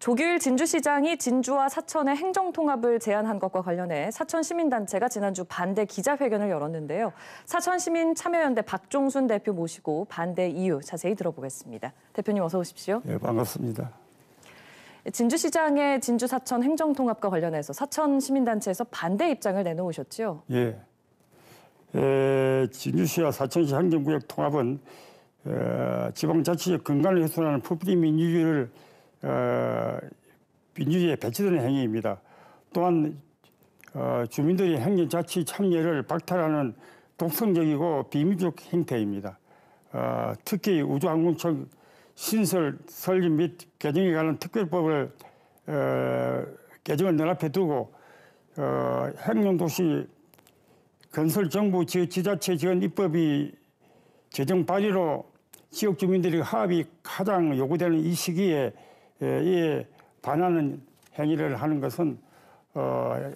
조규일 진주시장이 진주와 사천의 행정통합을 제안한 것과 관련해 사천 시민단체가 지난주 반대 기자회견을 열었는데요. 사천 시민 참여연대 박종순 대표 모시고 반대 이유 자세히 들어보겠습니다. 대표님 어서 오십시오. 네, 반갑습니다. 진주시장의 진주 사천 행정통합과 관련해서 사천 시민단체에서 반대 입장을 내놓으셨죠 예. 에, 예, 진주시와 사천시 행정구역 통합은 에, 어, 지방자치의 근간을 훼손하는 포퓰리 민주주를 어, 민주주의에 배치되는 행위입니다. 또한 어, 주민들이 행정자치 참여를 박탈하는 독성적이고 비민족 행태입니다. 어, 특히 우주항공청 신설 설립 및 개정에 관한 특별법을 어, 개정을 눈앞에 두고 어, 행정도시 건설 정부 지자체 지원 입법이 제정 발의로 지역 주민들의 합이 가장 요구되는 이 시기에 예, 이 반하는 행위를 하는 것은 어,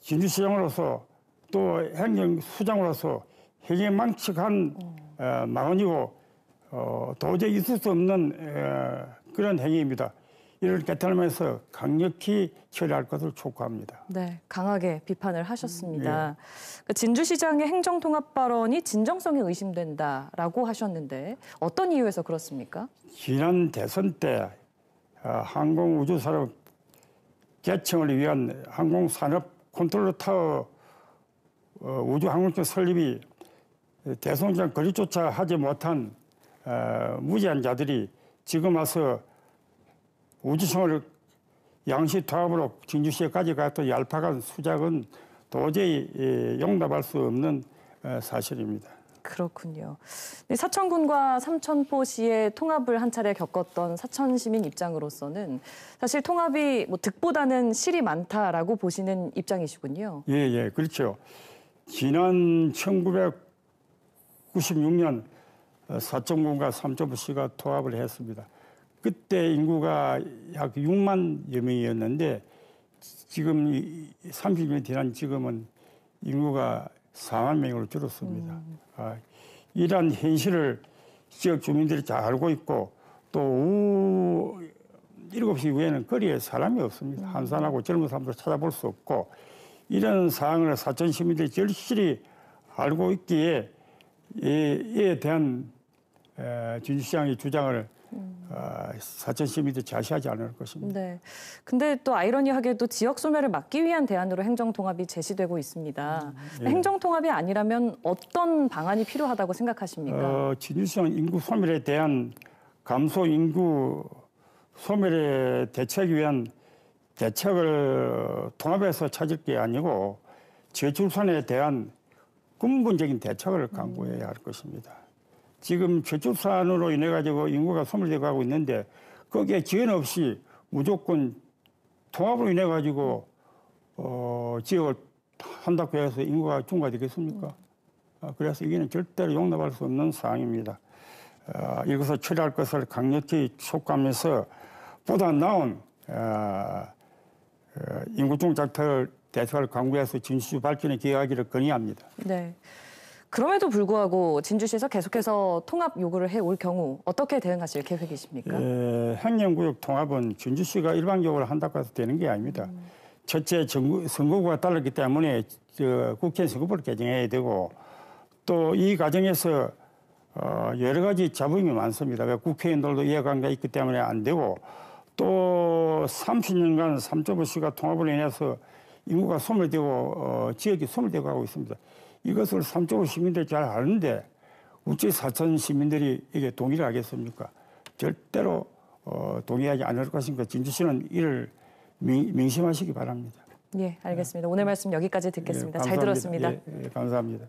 진주시장으로서 또 행정수장으로서 행위망측한 음. 어, 망언이고 어, 도저히 있을 수 없는 에, 어, 그런 행위입니다. 이를 개탄하면서 강력히 처리할 것을 촉구합니다. 네, 강하게 비판을 하셨습니다. 음, 예. 그러니까 진주시장의 행정통합 발언이 진정성이 의심된다라고 하셨는데 어떤 이유에서 그렇습니까? 지난 대선 때 아, 항공우주산업 개청을 위한 항공산업 컨트롤 타워 어, 우주항공청 설립이 대성장 거리조차 하지 못한 어, 무지한 자들이 지금 와서 우주청을 양시 통합으로 진주시에 가져갔던 얄팍한 수작은 도저히 예, 용납할 수 없는 어, 사실입니다. 그렇군요. 네, 사천군과 삼천포시의 통합을 한 차례 겪었던 사천 시민 입장으로서는 사실 통합이 뭐 득보다는 실이 많다라고 보시는 입장이시군요. 예, 예, 그렇죠. 지난 1996년 어, 사천군과 삼천포시가 통합을 했습니다. 그때 인구가 약 6만여 명이었는데 지금 30년 지난 지금은 인구가 사만 명으로 줄었습니다. 음. 아, 이러 현실을 지역 주민들이 잘 알고 있고 또 오후 7시 이후에는 거리에 사람이 없습니다. 음. 한산하고 젊은 사람들 찾아볼 수 없고 이런 사항을 사천 시민들이 절실히 알고 있기에 이에 대한 진시장의 주장을 음. 아, 사전 심의도 자시하지 않을 것입니다. 네. 근데 또 아이러니하게도 지역 소멸을 막기 위한 대안으로 행정 통합이 제시되고 있습니다. 음. 예. 행정 통합이 아니라면 어떤 방안이 필요하다고 생각하십니까? 어, 진유성 인구 소멸에 대한 감소 인구 소멸에 대책 위한 대책을 통합해서 찾을 게 아니고 저출산에 대한 근본적인 대책을 음. 강구해야 할 것입니다. 지금 저축 산으로 인해 가지고 인구가 소멸돼 가고 있는데 거기에 지연 없이 무조건 통합으로 인해 가지고 어, 지역을 한다고 해서 인구가 증가되겠습니까? 음. 아, 그래서 이게는 절대로 용납할 수 없는 사항입니다. 어, 아, 이것을 처리할 것을 강력히 촉구하면서 보다 나은 아, 어, 인구 중작태를 대처할 강구해서 진수 발전의 기여하기를 건의합니다. 네. 그럼에도 불구하고 진주시에서 계속해서 통합 요구를 해 올 경우 어떻게 대응하실 계획이십니까? 예, 횡령구역 통합은 진주시가 일반적으로 한다고 해서 되는 게 아닙니다. 음. 첫째 정부, 선거구가 달랐기 때문에 저, 국회 선거법을 개정해야 되고 또 이 과정에서 어, 여러 가지 잡음이 많습니다. 국회의원들도 이해관계가 있기 때문에 안 되고 또 30년간 3.5시가 통합을 인해서 인구가 소멸되고 어, 지역이 소멸되고 하고 있습니다. 이것을 삼5 시민들이 잘 아는데 우찌 사천 시민들이 이게 동의를 하겠습니까? 절대로 어, 동의하지 않을 것인가 진주 씨는 이를 명, 심하시기 바랍니다. 예, 알겠습니다. 예. 오늘 말씀 여기까지 예, 듣겠습니다. 예, 잘 들었습니다. 예, 예 감사합니다.